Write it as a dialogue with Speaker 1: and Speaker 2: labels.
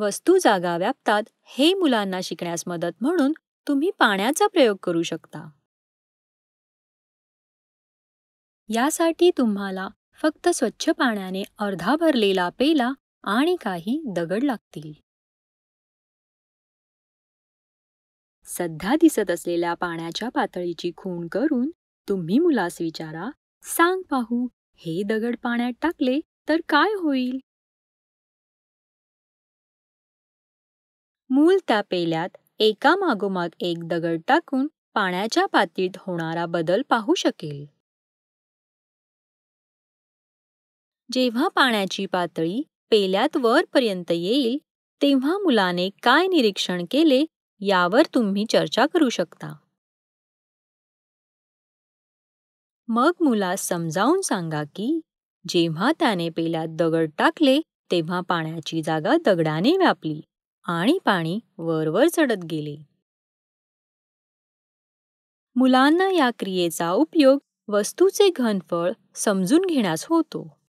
Speaker 1: वस्तू जागा व्यापतात हे मुलांना शिकण्यास मदत म्हणून तुम्ही पाण्याचा प्रयोग करू शकता यासाठी तुम्हाला फक्त स्वच्छ पाण्याने अर्धा भरलेला पेला आणि काही दगड लागतील सध्या दिसत असलेल्या पाण्याच्या पातळीची खूण करून तुम्ही मुलास विचारा सांग पाहू हे दगड पाण्यात टाकले तर काय होईल मूल त्या पेल्यात एकामागोमाग एक दगड टाकून पाण्याच्या पातीत होणारा बदल पाहू शकेल जेव्हा पाण्याची पातळी पेल्यात वरपर्यंत येईल तेव्हा मुलाने काय निरीक्षण केले यावर तुम्ही चर्चा करू शकता मग मुला समजावून सांगा की जेव्हा त्याने पेल्यात दगड टाकले तेव्हा पाण्याची जागा दगडाने व्यापली आणि पाणी वरवर चढत गेले मुलांना या क्रियेचा उपयोग वस्तूचे घनफळ समजून घेण्यास होतो